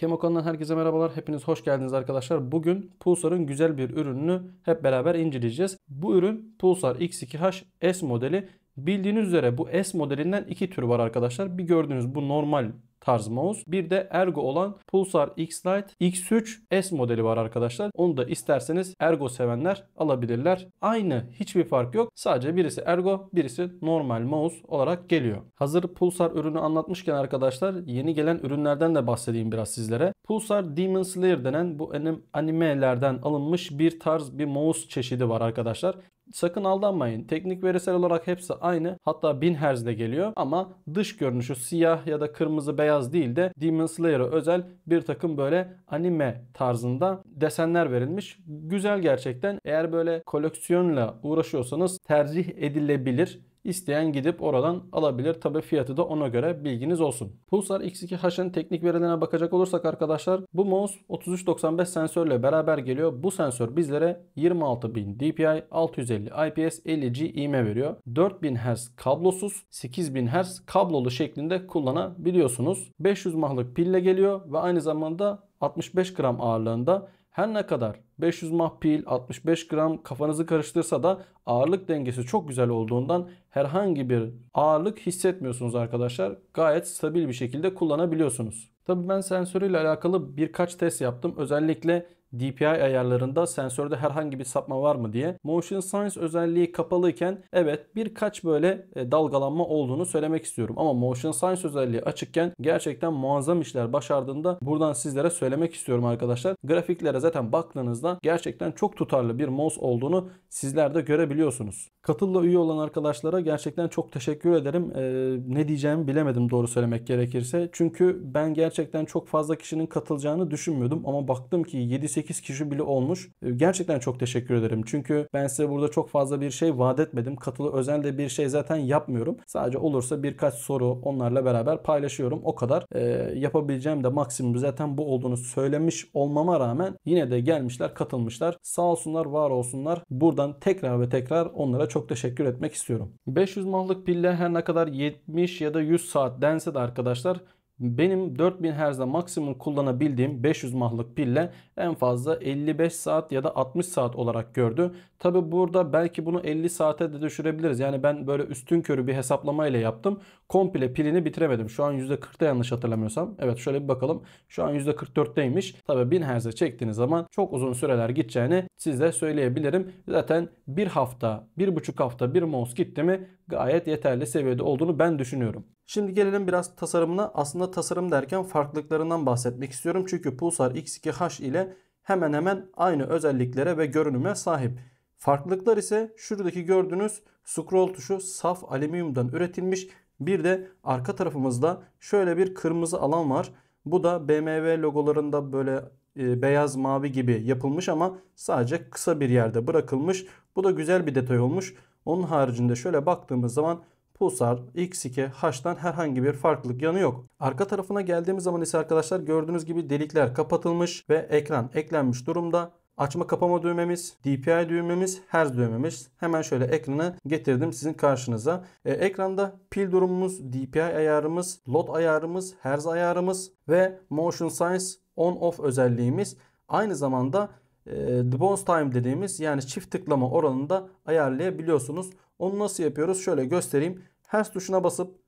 Kemokan'dan herkese merhabalar. Hepiniz hoş geldiniz arkadaşlar. Bugün Pulsar'ın güzel bir ürününü hep beraber inceleyeceğiz. Bu ürün Pulsar X2H S modeli. Bildiğiniz üzere bu S modelinden iki tür var arkadaşlar. Bir gördüğünüz bu normal tarz mouse. Bir de Ergo olan Pulsar X Lite X3 S modeli var arkadaşlar. Onu da isterseniz Ergo sevenler alabilirler. Aynı hiçbir fark yok. Sadece birisi Ergo birisi normal mouse olarak geliyor. Hazır Pulsar ürünü anlatmışken arkadaşlar yeni gelen ürünlerden de bahsedeyim biraz sizlere. Pulsar Demon Slayer denen bu animelerden alınmış bir tarz bir mouse çeşidi var arkadaşlar. Sakın aldanmayın. Teknik verisel olarak hepsi aynı. Hatta 1000 Hz de geliyor ama dış görünüşü siyah ya da kırmızı beyaz değil de Demon Slayer'a özel bir takım böyle anime tarzında desenler verilmiş. Güzel gerçekten. Eğer böyle koleksiyonla uğraşıyorsanız tercih edilebilir. İsteyen gidip oradan alabilir. Tabi fiyatı da ona göre bilginiz olsun. Pulsar X2H'ın teknik verilerine bakacak olursak arkadaşlar bu mouse 3395 sensörle beraber geliyor. Bu sensör bizlere 26000 DPI, 650 IPS, 50G IME veriyor. 4000 Hz kablosuz, 8000 Hz kablolu şeklinde kullanabiliyorsunuz. 500 mAh'lık pille geliyor ve aynı zamanda 65 gram ağırlığında her ne kadar 500 mah pil 65 gram kafanızı karıştırsa da ağırlık dengesi çok güzel olduğundan herhangi bir ağırlık hissetmiyorsunuz arkadaşlar. Gayet stabil bir şekilde kullanabiliyorsunuz. Tabii ben sensörüyle alakalı birkaç test yaptım. Özellikle DPI ayarlarında sensörde herhangi bir sapma var mı diye. Motion Science özelliği kapalıyken evet birkaç böyle e, dalgalanma olduğunu söylemek istiyorum. Ama Motion Science özelliği açıkken gerçekten muazzam işler başardığında buradan sizlere söylemek istiyorum arkadaşlar. Grafiklere zaten baktığınızda gerçekten çok tutarlı bir mouse olduğunu sizler de görebiliyorsunuz. Katılla üye olan arkadaşlara gerçekten çok teşekkür ederim. Ee, ne diyeceğimi bilemedim doğru söylemek gerekirse. Çünkü ben gerçekten çok fazla kişinin katılacağını düşünmüyordum ama baktım ki 7 8 kişi bile olmuş. E, gerçekten çok teşekkür ederim. Çünkü ben size burada çok fazla bir şey vaat etmedim. Katılı özel bir şey zaten yapmıyorum. Sadece olursa birkaç soru onlarla beraber paylaşıyorum. O kadar. E, yapabileceğim de maksimum zaten bu olduğunu söylemiş olmama rağmen yine de gelmişler katılmışlar. Sağ olsunlar var olsunlar. Buradan tekrar ve tekrar onlara çok teşekkür etmek istiyorum. 500 mahlık pille her ne kadar 70 ya da 100 saat dense de arkadaşlar benim 4000 Hz'da maksimum kullanabildiğim 500 mahlık pille en fazla 55 saat ya da 60 saat olarak gördü. Tabi burada belki bunu 50 saate de düşürebiliriz. Yani ben böyle üstün körü bir hesaplama ile yaptım. Komple pilini bitiremedim. Şu an %40'da yanlış hatırlamıyorsam. Evet şöyle bir bakalım. Şu an %44'teymiş. Tabi 1000 Hz'e çektiğiniz zaman çok uzun süreler gideceğini size söyleyebilirim. Zaten bir hafta, bir buçuk hafta bir mouse gitti mi gayet yeterli seviyede olduğunu ben düşünüyorum. Şimdi gelelim biraz tasarımına. Aslında tasarım derken farklılıklarından bahsetmek istiyorum. Çünkü Pulsar X2H ile hemen hemen aynı özelliklere ve görünüme sahip. Farklılıklar ise şuradaki gördüğünüz scroll tuşu saf alüminyumdan üretilmiş. Bir de arka tarafımızda şöyle bir kırmızı alan var. Bu da BMW logolarında böyle e, beyaz mavi gibi yapılmış ama sadece kısa bir yerde bırakılmış. Bu da güzel bir detay olmuş. Onun haricinde şöyle baktığımız zaman Pulsar X2 H'dan herhangi bir farklılık yanı yok. Arka tarafına geldiğimiz zaman ise arkadaşlar gördüğünüz gibi delikler kapatılmış ve ekran eklenmiş durumda. Açma kapama düğmemiz, DPI düğmemiz, Hz düğmemiz. Hemen şöyle ekranı getirdim sizin karşınıza. E, ekranda pil durumumuz, DPI ayarımız, load ayarımız, Hz ayarımız ve Motion Size On Off özelliğimiz. Aynı zamanda e, The Bounce Time dediğimiz yani çift tıklama oranını da ayarlayabiliyorsunuz. Onu nasıl yapıyoruz? Şöyle göstereyim. Hertz tuşuna basıp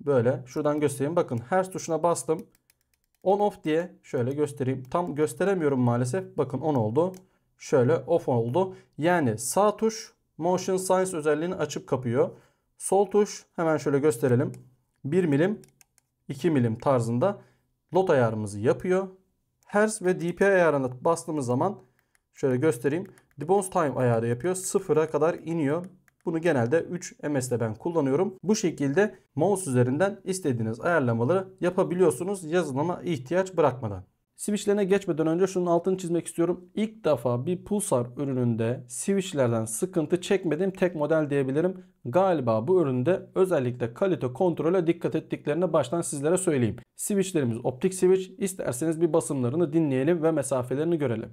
böyle şuradan göstereyim. Bakın Hertz tuşuna bastım. On off diye şöyle göstereyim. Tam gösteremiyorum maalesef. Bakın on oldu. Şöyle off oldu. Yani sağ tuş motion science özelliğini açıp kapıyor. Sol tuş hemen şöyle gösterelim. 1 milim 2 milim tarzında lot ayarımızı yapıyor. Hertz ve DPI ayarını bastığımız zaman şöyle göstereyim. Debounce time ayarı yapıyor. Sıfıra kadar iniyor. Bunu genelde 3 MS'de ben kullanıyorum. Bu şekilde mouse üzerinden istediğiniz ayarlamaları yapabiliyorsunuz yazılıma ihtiyaç bırakmadan. Switch'lerine geçmeden önce şunun altını çizmek istiyorum. İlk defa bir Pulsar ürününde switch'lerden sıkıntı çekmediğim tek model diyebilirim. Galiba bu üründe özellikle kalite kontrole dikkat ettiklerini baştan sizlere söyleyeyim. Switch'lerimiz optik switch. İsterseniz bir basımlarını dinleyelim ve mesafelerini görelim.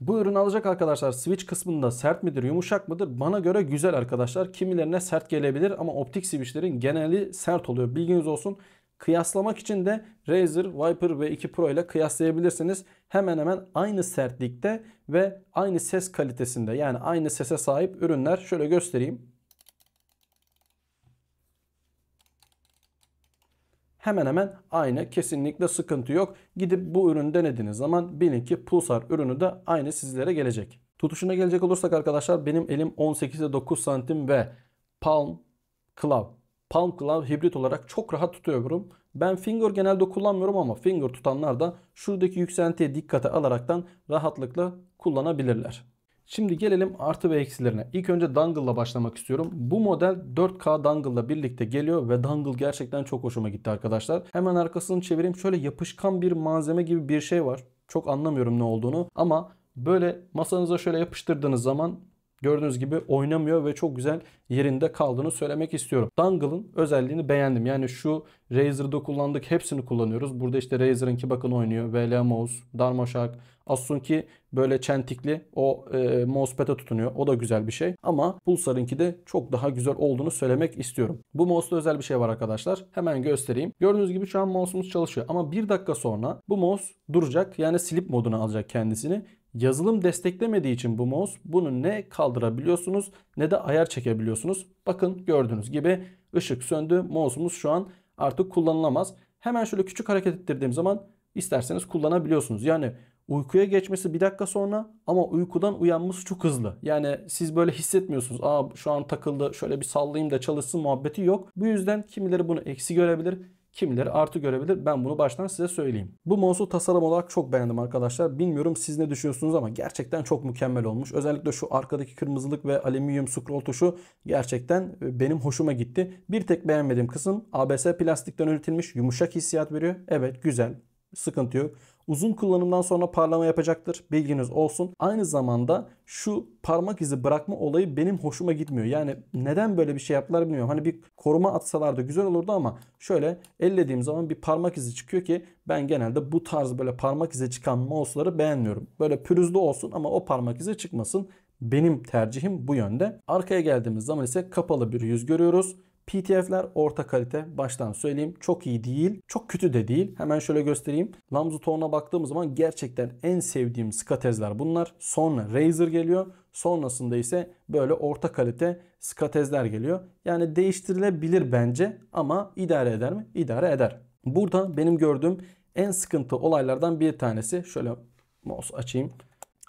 Bu ürünü alacak arkadaşlar switch kısmında sert midir yumuşak mıdır? Bana göre güzel arkadaşlar. Kimilerine sert gelebilir ama optik switchlerin geneli sert oluyor. Bilginiz olsun. Kıyaslamak için de Razer, Viper ve 2 Pro ile kıyaslayabilirsiniz. Hemen hemen aynı sertlikte ve aynı ses kalitesinde yani aynı sese sahip ürünler. Şöyle göstereyim. hemen hemen aynı. Kesinlikle sıkıntı yok. Gidip bu ürünü denediğiniz zaman bilin ki Pulsar ürünü de aynı sizlere gelecek. Tutuşuna gelecek olursak arkadaşlar benim elim 18'e 9 santim ve Palm Club Palm Club hibrit olarak çok rahat tutuyorum. Ben finger genelde kullanmıyorum ama finger tutanlar da şuradaki yükseltiye dikkate alaraktan rahatlıkla kullanabilirler. Şimdi gelelim artı ve eksilerine. İlk önce dangle'la başlamak istiyorum. Bu model 4K Dangle ile birlikte geliyor ve dangle gerçekten çok hoşuma gitti arkadaşlar. Hemen arkasını çevireyim. Şöyle yapışkan bir malzeme gibi bir şey var. Çok anlamıyorum ne olduğunu ama böyle masanıza şöyle yapıştırdığınız zaman Gördüğünüz gibi oynamıyor ve çok güzel yerinde kaldığını söylemek istiyorum. Dangle'ın özelliğini beğendim. Yani şu Razer'da kullandık hepsini kullanıyoruz. Burada işte Razer'ınki bakın oynuyor. VL mouse, darmaşak, Asunki böyle çentikli o e, mousepad'e tutunuyor. O da güzel bir şey. Ama Pulsar'ınki de çok daha güzel olduğunu söylemek istiyorum. Bu mouse'da özel bir şey var arkadaşlar. Hemen göstereyim. Gördüğünüz gibi şu an mouse'umuz çalışıyor. Ama bir dakika sonra bu mouse duracak. Yani sleep moduna alacak kendisini Yazılım desteklemediği için bu mouse bunu ne kaldırabiliyorsunuz ne de ayar çekebiliyorsunuz. Bakın gördüğünüz gibi ışık söndü. Mouse'umuz şu an artık kullanılamaz. Hemen şöyle küçük hareket ettirdiğim zaman isterseniz kullanabiliyorsunuz. Yani uykuya geçmesi bir dakika sonra ama uykudan uyanması çok hızlı. Yani siz böyle hissetmiyorsunuz. Aa şu an takıldı şöyle bir sallayayım da çalışsın muhabbeti yok. Bu yüzden kimileri bunu eksi görebilir kimleri artı görebilir ben bunu baştan size söyleyeyim. Bu mouse'u tasarım olarak çok beğendim arkadaşlar. Bilmiyorum siz ne düşünüyorsunuz ama gerçekten çok mükemmel olmuş. Özellikle şu arkadaki kırmızılık ve alüminyum scroll tuşu gerçekten e, benim hoşuma gitti. Bir tek beğenmediğim kısım ABS plastikten üretilmiş yumuşak hissiyat veriyor. Evet güzel sıkıntı yok. Uzun kullanımdan sonra parlama yapacaktır. Bilginiz olsun. Aynı zamanda şu parmak izi bırakma olayı benim hoşuma gitmiyor. Yani neden böyle bir şey yaptılar bilmiyorum. Hani bir koruma atsalar da güzel olurdu ama şöyle ellediğim zaman bir parmak izi çıkıyor ki ben genelde bu tarz böyle parmak izi çıkan mouse'ları beğenmiyorum. Böyle pürüzlü olsun ama o parmak izi çıkmasın. Benim tercihim bu yönde. Arkaya geldiğimiz zaman ise kapalı bir yüz görüyoruz. PTF'ler orta kalite. Baştan söyleyeyim. Çok iyi değil. Çok kötü de değil. Hemen şöyle göstereyim. Lamzu Tone'a baktığımız zaman gerçekten en sevdiğim skatezler bunlar. Sonra Razer geliyor. Sonrasında ise böyle orta kalite skatezler geliyor. Yani değiştirilebilir bence ama idare eder mi? İdare eder. Burada benim gördüğüm en sıkıntı olaylardan bir tanesi. Şöyle mouse açayım.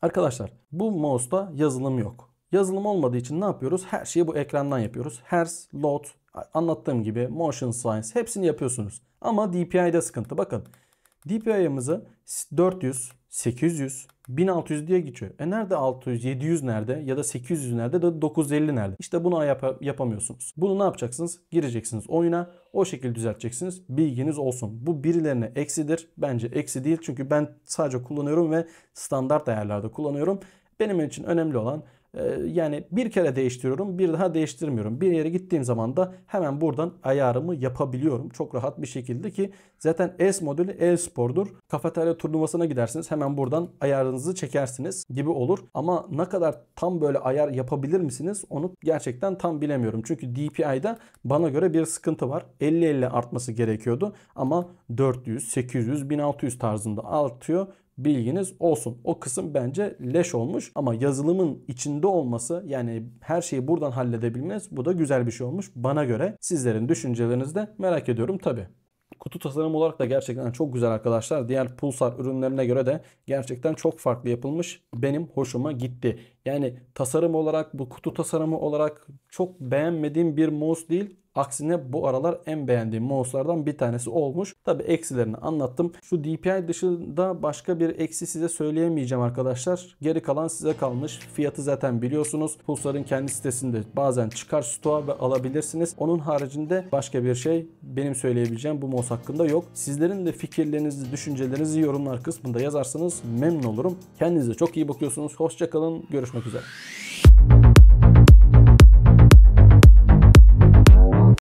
Arkadaşlar bu mouse'da yazılım yok. Yazılım olmadığı için ne yapıyoruz? Her şeyi bu ekrandan yapıyoruz. Hertz, lot, anlattığım gibi motion science hepsini yapıyorsunuz. Ama DPI'de sıkıntı. Bakın DPI'ımızı 400, 800, 1600 diye geçiyor. E nerede 600, 700 nerede ya da 800 nerede da 950 nerede? İşte bunu yap yapamıyorsunuz. Bunu ne yapacaksınız? Gireceksiniz oyuna o şekilde düzelteceksiniz. Bilginiz olsun. Bu birilerine eksidir. Bence eksi değil çünkü ben sadece kullanıyorum ve standart değerlerde kullanıyorum. Benim için önemli olan ee, yani bir kere değiştiriyorum bir daha değiştirmiyorum. Bir yere gittiğim zaman da hemen buradan ayarımı yapabiliyorum. Çok rahat bir şekilde ki zaten e S modülü e-spordur. Kafeterya turnuvasına gidersiniz hemen buradan ayarınızı çekersiniz gibi olur. Ama ne kadar tam böyle ayar yapabilir misiniz onu gerçekten tam bilemiyorum. Çünkü DPI'da bana göre bir sıkıntı var. 50-50 artması gerekiyordu ama 400, 800, 1600 tarzında artıyor bilginiz olsun. O kısım bence leş olmuş ama yazılımın içinde olması yani her şeyi buradan halledebilmeniz bu da güzel bir şey olmuş bana göre. Sizlerin düşüncelerinizi de merak ediyorum tabi. Kutu tasarım olarak da gerçekten çok güzel arkadaşlar. Diğer Pulsar ürünlerine göre de gerçekten çok farklı yapılmış. Benim hoşuma gitti. Yani tasarım olarak bu kutu tasarımı olarak çok beğenmediğim bir mouse değil. Aksine bu aralar en beğendiğim mouse'lardan bir tanesi olmuş. Tabi eksilerini anlattım. Şu DPI dışında başka bir eksi size söyleyemeyeceğim arkadaşlar. Geri kalan size kalmış. Fiyatı zaten biliyorsunuz. Pulsar'ın kendi sitesinde bazen çıkar stoğa ve alabilirsiniz. Onun haricinde başka bir şey benim söyleyebileceğim bu mouse hakkında yok. Sizlerin de fikirlerinizi, düşüncelerinizi yorumlar kısmında yazarsanız memnun olurum. Kendinize çok iyi bakıyorsunuz. Hoşçakalın. Görüşmek Görüşmek üzere.